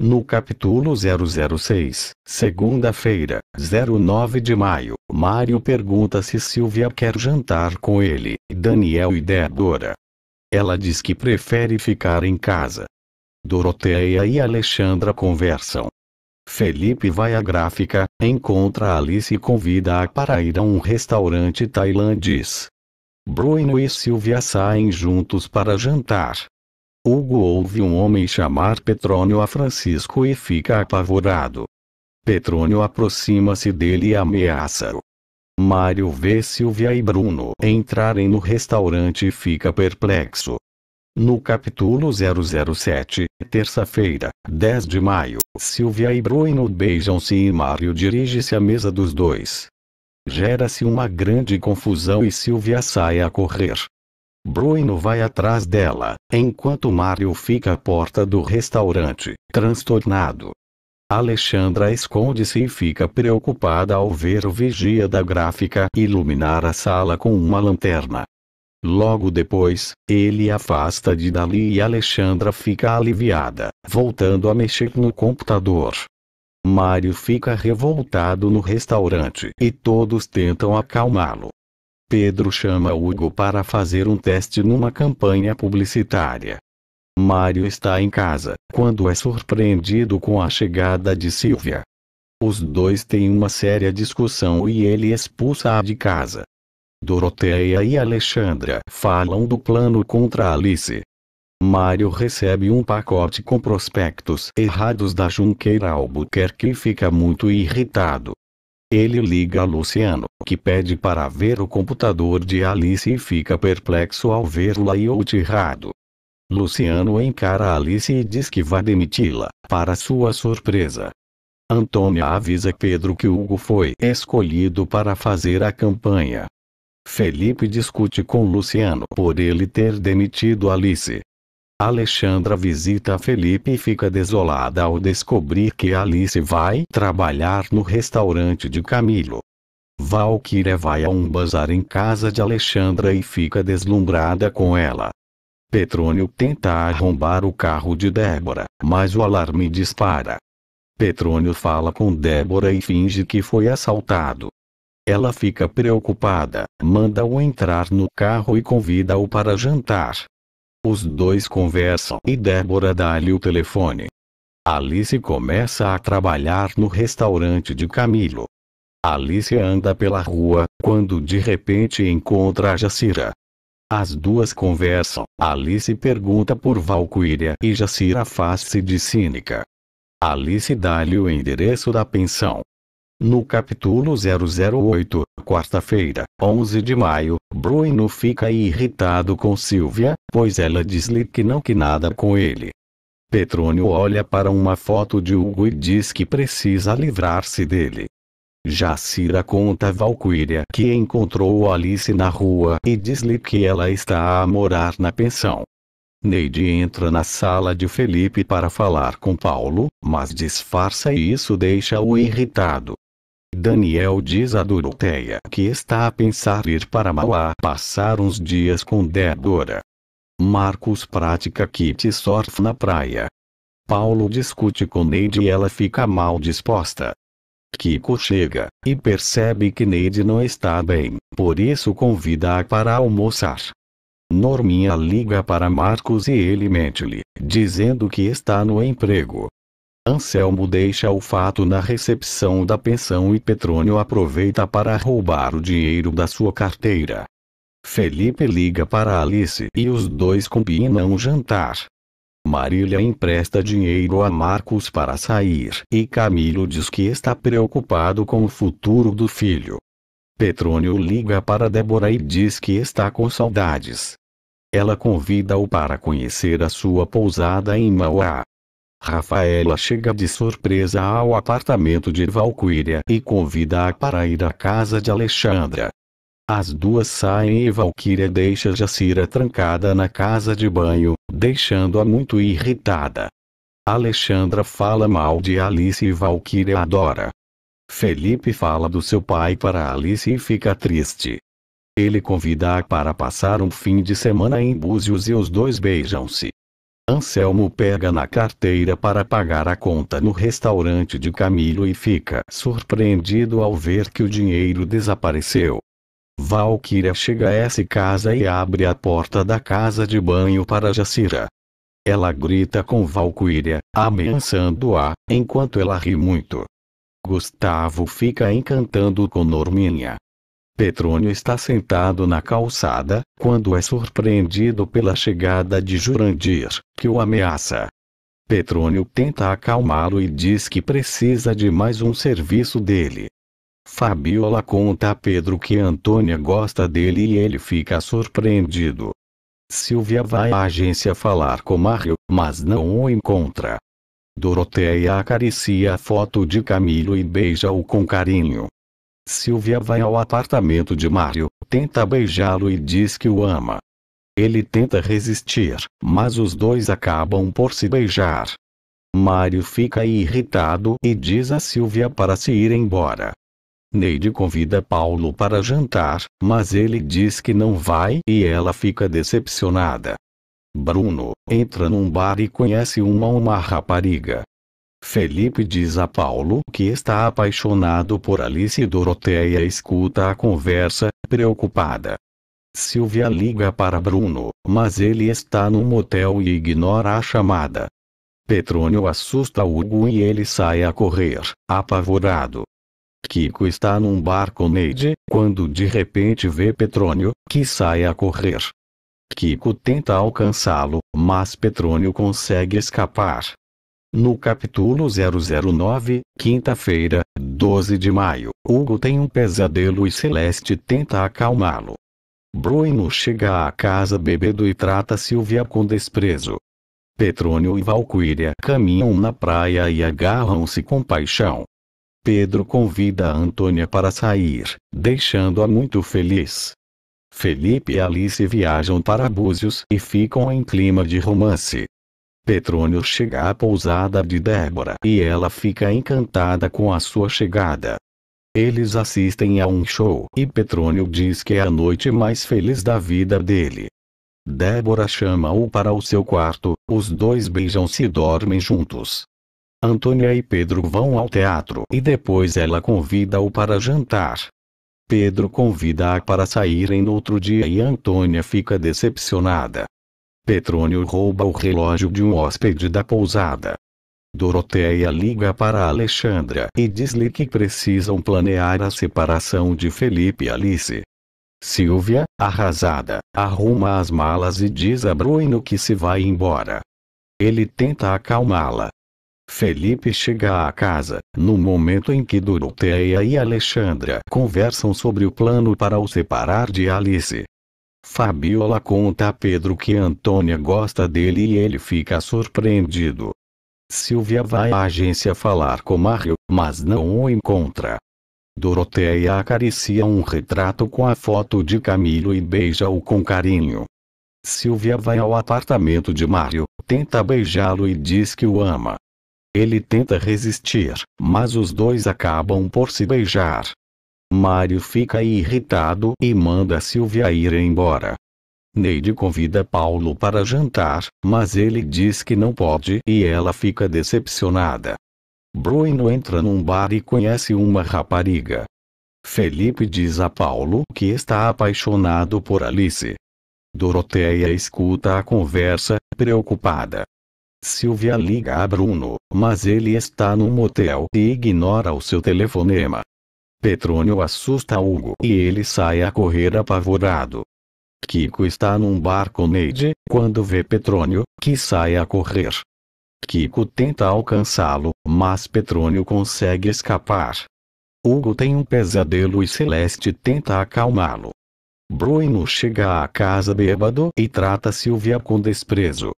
No capítulo 006, segunda-feira, 09 de maio, Mário pergunta se Silvia quer jantar com ele, Daniel e Débora. Ela diz que prefere ficar em casa. Doroteia e Alexandra conversam. Felipe vai à gráfica, encontra Alice e convida-a para ir a um restaurante tailandês. Bruno e Silvia saem juntos para jantar. Hugo ouve um homem chamar Petrônio a Francisco e fica apavorado. Petrônio aproxima-se dele e ameaça-o. Mário vê Silvia e Bruno entrarem no restaurante e fica perplexo. No capítulo 007, terça-feira, 10 de maio, Silvia e Bruno beijam-se e Mário dirige-se à mesa dos dois. Gera-se uma grande confusão e Silvia sai a correr. Bruno vai atrás dela, enquanto Mario fica à porta do restaurante, transtornado. Alexandra esconde-se e fica preocupada ao ver o vigia da gráfica iluminar a sala com uma lanterna. Logo depois, ele afasta de dali e Alexandra fica aliviada, voltando a mexer no computador. Mário fica revoltado no restaurante e todos tentam acalmá-lo, Pedro chama Hugo para fazer um teste numa campanha publicitária. Mário está em casa, quando é surpreendido com a chegada de Silvia. Os dois têm uma séria discussão e ele expulsa-a de casa. Doroteia e Alexandra falam do plano contra Alice. Mário recebe um pacote com prospectos errados da Junqueira Albuquerque e fica muito irritado. Ele liga a Luciano, que pede para ver o computador de Alice e fica perplexo ao vê-lo aí outirrado. Luciano encara Alice e diz que vai demiti-la, para sua surpresa. Antônia avisa Pedro que Hugo foi escolhido para fazer a campanha. Felipe discute com Luciano por ele ter demitido Alice. Alexandra visita Felipe e fica desolada ao descobrir que Alice vai trabalhar no restaurante de Camilo. Valkyria vai a um bazar em casa de Alexandra e fica deslumbrada com ela. Petrônio tenta arrombar o carro de Débora, mas o alarme dispara. Petrônio fala com Débora e finge que foi assaltado. Ela fica preocupada, manda-o entrar no carro e convida-o para jantar. Os dois conversam e Débora dá-lhe o telefone. Alice começa a trabalhar no restaurante de Camilo. Alice anda pela rua, quando de repente encontra Jacira. As duas conversam. Alice pergunta por Valquíria e Jacira faz-se de cínica. Alice dá-lhe o endereço da pensão. No capítulo 008, quarta-feira, 11 de maio, Bruno fica irritado com Silvia, pois ela diz-lhe que não que nada com ele. Petrônio olha para uma foto de Hugo e diz que precisa livrar-se dele. Jacira conta a Valquíria que encontrou Alice na rua e diz-lhe que ela está a morar na pensão. Neide entra na sala de Felipe para falar com Paulo, mas disfarça e isso deixa-o irritado. Daniel diz a Doroteia que está a pensar ir para Mauá passar uns dias com Débora. Marcos pratica kit surf na praia. Paulo discute com Neide e ela fica mal disposta. Kiko chega e percebe que Neide não está bem, por isso convida-a para almoçar. Norminha liga para Marcos e ele mente-lhe, dizendo que está no emprego Anselmo deixa o fato na recepção da pensão e Petrônio aproveita para roubar o dinheiro da sua carteira. Felipe liga para Alice e os dois combinam jantar. Marília empresta dinheiro a Marcos para sair e Camilo diz que está preocupado com o futuro do filho. Petrônio liga para Débora e diz que está com saudades. Ela convida-o para conhecer a sua pousada em Mauá. Rafaela chega de surpresa ao apartamento de Valquíria e convida-a para ir à casa de Alexandra. As duas saem e Valquíria deixa Jacira trancada na casa de banho, deixando-a muito irritada. Alexandra fala mal de Alice e Valquíria adora. Felipe fala do seu pai para Alice e fica triste. Ele convida-a para passar um fim de semana em Búzios e os dois beijam-se. Anselmo pega na carteira para pagar a conta no restaurante de Camilo e fica surpreendido ao ver que o dinheiro desapareceu. Valkyria chega a essa casa e abre a porta da casa de banho para Jacira. Ela grita com Valkyria, ameaçando-a, enquanto ela ri muito. Gustavo fica encantando com Norminha, Petrônio está sentado na calçada, quando é surpreendido pela chegada de Jurandir, que o ameaça. Petrônio tenta acalmá-lo e diz que precisa de mais um serviço dele. Fabiola conta a Pedro que Antônia gosta dele e ele fica surpreendido. Silvia vai à agência falar com Mário, mas não o encontra. Doroteia acaricia a foto de Camilo e beija-o com carinho. Silvia vai ao apartamento de Mario, tenta beijá-lo e diz que o ama. Ele tenta resistir, mas os dois acabam por se beijar. Mario fica irritado e diz a Silvia para se ir embora. Neide convida Paulo para jantar, mas ele diz que não vai e ela fica decepcionada. Bruno entra num bar e conhece uma uma rapariga. Felipe diz a Paulo que está apaixonado por Alice e Doroteia escuta a conversa, preocupada. Silvia liga para Bruno, mas ele está no motel e ignora a chamada. Petrônio assusta Hugo e ele sai a correr, apavorado. Kiko está num bar com Neide, quando de repente vê Petrônio, que sai a correr. Kiko tenta alcançá-lo, mas Petrônio consegue escapar. No capítulo 009, quinta-feira, 12 de maio, Hugo tem um pesadelo e Celeste tenta acalmá-lo. Bruno chega à casa bebendo e trata Silvia com desprezo. Petrônio e Valquíria caminham na praia e agarram-se com paixão. Pedro convida Antônia para sair, deixando-a muito feliz. Felipe e Alice viajam para Búzios e ficam em clima de romance. Petrônio chega à pousada de Débora e ela fica encantada com a sua chegada. Eles assistem a um show e Petrônio diz que é a noite mais feliz da vida dele. Débora chama-o para o seu quarto, os dois beijam-se e dormem juntos. Antônia e Pedro vão ao teatro e depois ela convida-o para jantar. Pedro convida-a para saírem no outro dia e Antônia fica decepcionada, Petrônio rouba o relógio de um hóspede da pousada. Doroteia liga para Alexandra e diz-lhe que precisam planear a separação de Felipe e Alice. Silvia, arrasada, arruma as malas e diz a Bruno que se vai embora. Ele tenta acalmá-la. Felipe chega à casa, no momento em que Doroteia e Alexandra conversam sobre o plano para o separar de Alice. Fabiola conta a Pedro que Antônia gosta dele e ele fica surpreendido. Silvia vai à agência falar com Mario, mas não o encontra. Doroteia acaricia um retrato com a foto de Camilo e beija-o com carinho. Silvia vai ao apartamento de Mario, tenta beijá-lo e diz que o ama. Ele tenta resistir, mas os dois acabam por se beijar. Mário fica irritado e manda Silvia ir embora. Neide convida Paulo para jantar, mas ele diz que não pode e ela fica decepcionada. Bruno entra num bar e conhece uma rapariga. Felipe diz a Paulo que está apaixonado por Alice. Doroteia escuta a conversa, preocupada. Silvia liga a Bruno, mas ele está num motel e ignora o seu telefonema. Petrônio assusta Hugo e ele sai a correr apavorado. Kiko está num bar com Neide, quando vê Petrônio, que sai a correr. Kiko tenta alcançá-lo, mas Petrônio consegue escapar. Hugo tem um pesadelo e Celeste tenta acalmá-lo. Bruno chega à casa bêbado e trata Silvia com desprezo.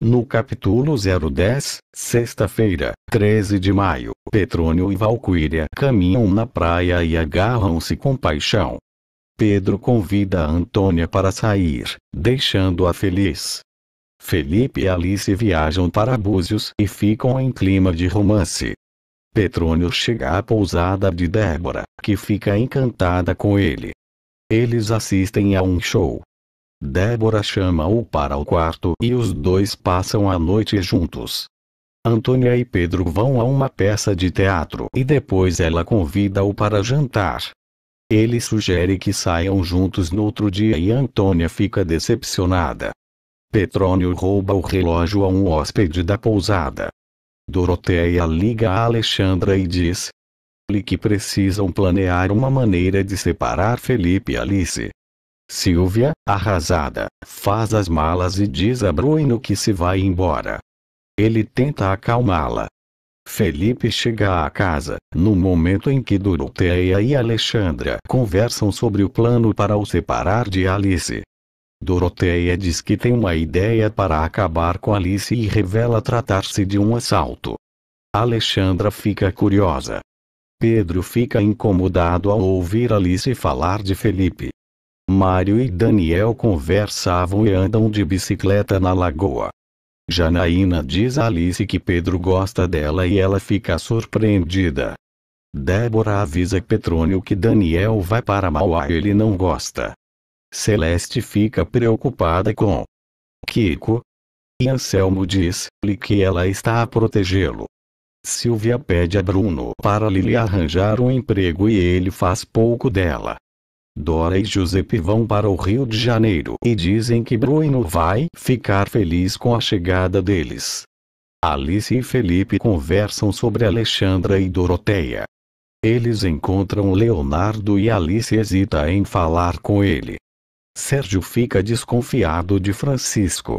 No capítulo 010, sexta-feira, 13 de maio, Petrônio e Valquíria caminham na praia e agarram-se com paixão. Pedro convida Antônia para sair, deixando-a feliz. Felipe e Alice viajam para Búzios e ficam em clima de romance. Petrônio chega à pousada de Débora, que fica encantada com ele. Eles assistem a um show, Débora chama-o para o quarto e os dois passam a noite juntos. Antônia e Pedro vão a uma peça de teatro e depois ela convida-o para jantar. Ele sugere que saiam juntos no outro dia e Antônia fica decepcionada. Petrônio rouba o relógio a um hóspede da pousada. Doroteia liga a Alexandra e diz-lhe que precisam planear uma maneira de separar Felipe e Alice. Silvia, arrasada, faz as malas e diz a Bruno que se vai embora. Ele tenta acalmá-la. Felipe chega à casa, no momento em que Doroteia e Alexandra conversam sobre o plano para o separar de Alice. Doroteia diz que tem uma ideia para acabar com Alice e revela tratar-se de um assalto. Alexandra fica curiosa. Pedro fica incomodado ao ouvir Alice falar de Felipe. Mário e Daniel conversavam e andam de bicicleta na lagoa. Janaína diz a Alice que Pedro gosta dela e ela fica surpreendida. Débora avisa Petrônio que Daniel vai para Mauá e ele não gosta. Celeste fica preocupada com Kiko. E Anselmo diz-lhe que ela está a protegê-lo. Silvia pede a Bruno para lhe arranjar um emprego e ele faz pouco dela. Dora e Giuseppe vão para o Rio de Janeiro e dizem que Bruno vai ficar feliz com a chegada deles. Alice e Felipe conversam sobre Alexandra e Doroteia. Eles encontram Leonardo e Alice hesita em falar com ele. Sérgio fica desconfiado de Francisco.